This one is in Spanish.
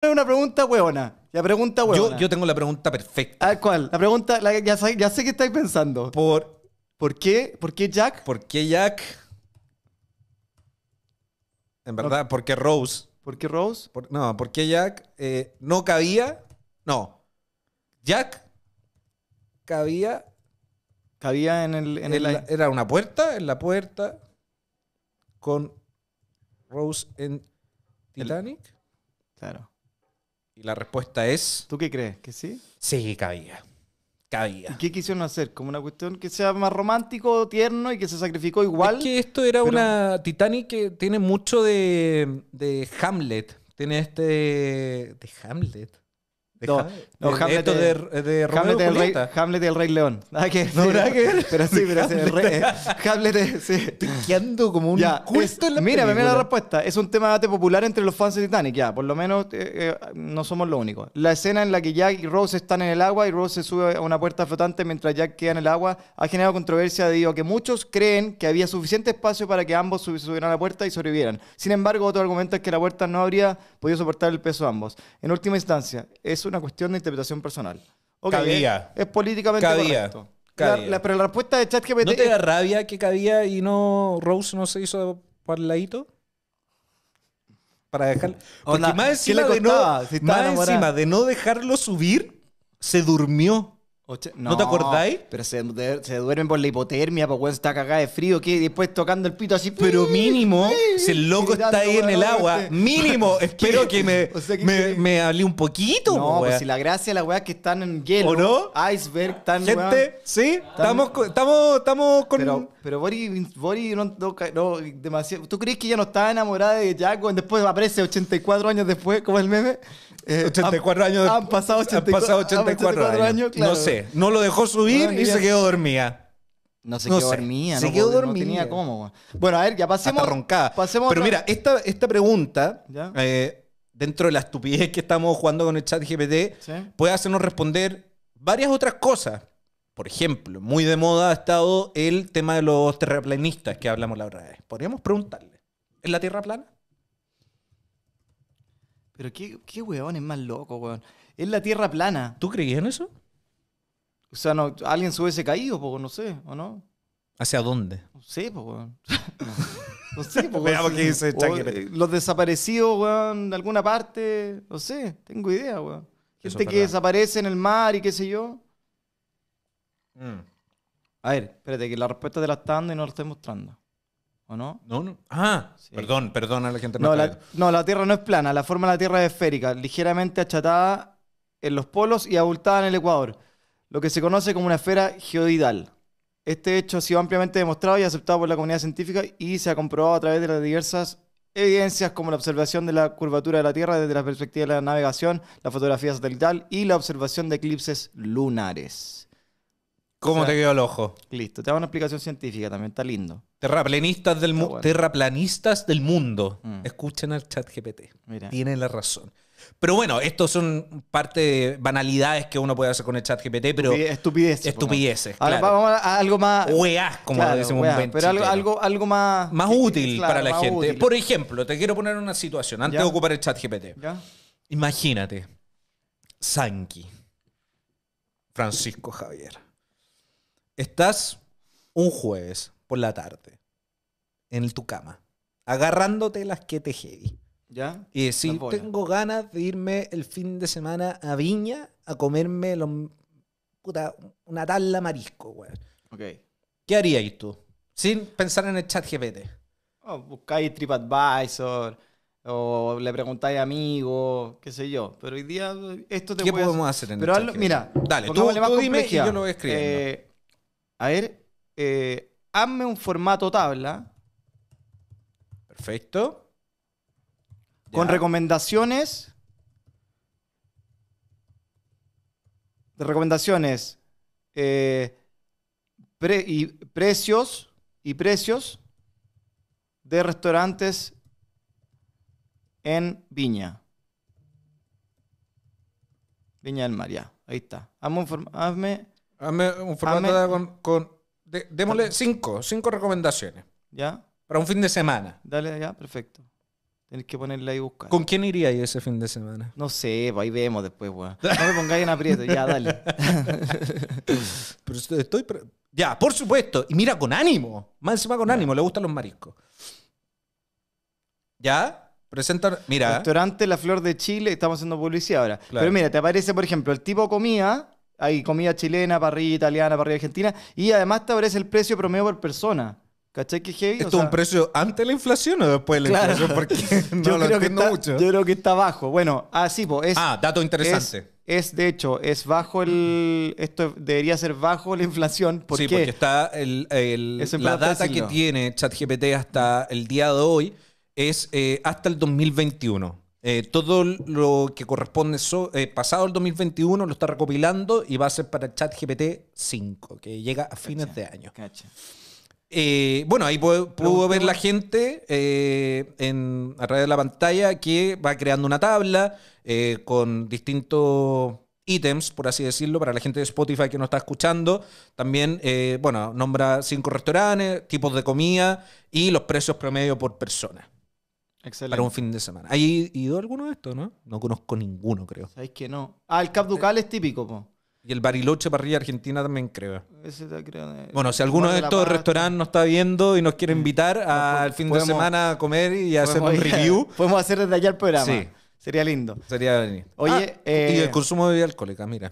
es una pregunta huevona. La pregunta Yo, tengo la pregunta perfecta. Ah, cuál? La pregunta, ya, sé, que estáis pensando. Por, ¿Por qué? ¿Por qué Jack? ¿Por qué Jack? En verdad, ¿por qué Rose? ¿Por qué Rose? no, ¿por qué Jack eh, no cabía? No. Jack cabía. Cabía en el... era una puerta, en la puerta. Con Rose en Titanic. Claro. Y la respuesta es... ¿Tú qué crees? ¿Que sí? Sí, cabía. Cabía. ¿Y qué quisieron hacer? ¿Como una cuestión que sea más romántico, tierno y que se sacrificó igual? Es que esto era una Titanic que tiene mucho de, de Hamlet. Tiene este... De Hamlet. No, eh, Hamlet de, Hamlet, del Rey, Hamlet del Rey León. no, Pero sí, pero Hamlet, el Rey, Hamlet eh, como un en la Mira, respuesta. Es un tema de popular entre los fans de Titanic. Ya, por lo menos eh, no somos los únicos. La escena en la que Jack y Rose están en el agua y Rose se sube a una puerta flotante mientras Jack queda en el agua ha generado controversia debido a que muchos creen que había suficiente espacio para que ambos subieran a la puerta y sobrevivieran. Sin embargo, otro argumento es que la puerta no habría podido soportar el peso de ambos. En última instancia, es una cuestión de interpretación personal. Okay, eh, Es, políticamente correcto. pero la respuesta de ChatGPT... ¿No te da rabia que cabía y no Rose no se hizo para el ladito? Para dejar... Porque no, más encima de no dejarlo subir, se durmió no, te acordáis? Pero se, duermen por la hipotermia, Porque se está cagada de frío, que después tocando el pito así. Pero mínimo, si el loco está ahí en el agua, mínimo, espero que me, me, un poquito. No, pues si la gracia de la weá es que están en hielo. ¿O no? Iceberg, están. Gente, sí, estamos, estamos, estamos con. Pero, pero Bori, no, demasiado. ¿Tú crees que ya no estaba enamorada de Jacob después aparece 84 años después, como el meme? 84 eh, años Han pasado 84, han años. No sé. No lo dejó subir y se quedó dormida. No se quedó dormida. Se quedó Bueno, a ver, ya pasemos. Pero mira, esta, esta pregunta, eh, dentro de la estupidez que estamos jugando con el chat GPT, puede hacernos responder varias otras cosas. Por ejemplo, muy de moda ha estado el tema de los terraplanistas que hablamos la otra vez. Podríamos preguntarle, ¿es la Tierra plana? Pero qué, qué weón es más loco, weón. Es la Tierra plana. ¿Tú creías en eso? O sea, alguien se hubiese caído, poco, no sé, ¿o no? ¿Hacia dónde? No sé, po, No sé, po, Veamos qué dice eh, Los desaparecidos, weón, de alguna parte, no sé, tengo idea, weón. Gente que desaparece en el mar y qué sé yo. Mm. A ver, espérate, que la respuesta te la está dando y no la estoy mostrando. ¿O no? No, no. Ah, perdón, perdón a la gente. No, la, no, la Tierra no es plana. La forma de la Tierra es esférica, ligeramente achatada en los polos y abultada en el Ecuador lo que se conoce como una esfera geodidal. Este hecho ha sido ampliamente demostrado y aceptado por la comunidad científica y se ha comprobado a través de las diversas evidencias como la observación de la curvatura de la Tierra desde la perspectiva de la navegación, la fotografía satelital y la observación de eclipses lunares. ¿Cómo te quedó el ojo? Listo. Te hago una explicación científica también, está lindo. Terraplanistas del, mundo. terraplanistas del mundo. Mm. Escuchen al chat GPT. Tiene la razón. Pero bueno, esto son parte de banalidades que uno puede hacer con el chat GPT, pero. Estupideces. Estupideces. Ahora vamos a algo más. Weas, como lo decimos Pero algo, algo, más. Más útil para la gente. Por ejemplo, te quiero poner una situación antes de ocupar el chat GPT. Imagínate, Sanki, Francisco Javier Estás un jueves por la tarde en tu cama, agarrándote las que te heavy. ¿Ya? Y sí, tengo ganas de irme el fin de semana a Viña a comerme los, puta, una talla marisco, wey. ¿Qué haríais tú? Sin pensar en el chat GPT. Oh, buscáis TripAdvisor o le preguntáis a amigos, qué sé yo. Pero hoy día esto te ¿Qué podemos hacer en Pero mira, dale, tú, dime y yo lo voy a escribir. Eh, a ver, eh, hazme un formato tabla. Perfecto. Con recomendaciones. De recomendaciones. Eh, pre y precios. Y precios de restaurantes en Viña. Viña del Mar, ya. Ahí está. Hazme, hazme Hazme con. con- démosle cinco, cinco recomendaciones ¿Ya? para un fin de semana. Dale, ya, perfecto. Tienes que ponerle ahí y buscar. ¿Con quién iría ahí ese fin de semana? No sé, pues, ahí vemos después, weón. No me pongáis en aprieto, ya, dale. Pero estoy- Ya, por supuesto. Y mira, con ánimo. Más encima con ánimo, le gustan los mariscos. Ya, presentan. Mira. Restaurante La Flor de Chile, estamos haciendo publicidad ahora. Pero mira, te aparece, por ejemplo, el tipo comía hay comida chilena, parrilla italiana, parrilla argentina, y además te aparece el precio promedio por persona. ¿Cachai que heavy? ¿Esto es un precio antes de la inflación o después de la inflación? Porque no yo lo entiendo mucho. Yo creo que está bajo. Bueno, ah, sí, pues. ah, dato interesante. Es, de hecho, es bajo el. Esto debería ser bajo la inflación. sí, porque está. El, el la data que tiene ChatGPT hasta el día de hoy es eh, hasta el 2021. Eh, todo lo que corresponde eh, pasado el 2021 lo está recopilando y va a ser para ChatGPT 5, que llega a fines de año. Eh, bueno, ahí pudo, ver la gente en, a través de la pantalla que va creando una tabla con distintos ítems, por así decirlo, para la gente de Spotify que no está escuchando. También, bueno, nombra cinco restaurantes, tipos de comida y los precios promedio por persona para un fin de semana. ¿Hay ido alguno de estos, no? No conozco ninguno, creo. ¿Sabéis que no? Ah, el Cap Ducal es típico, Y el Bariloche Parrilla Argentina también creo. Bueno, si alguno de estos restaurantes nos está viendo y nos quiere invitar al fin de semana a comer y hacer un review. Podemos hacer desde allá el programa. Sí. Sería lindo. Sería lindo. Oye, ah, y el eh, consumo de bebida alcohólica, mira.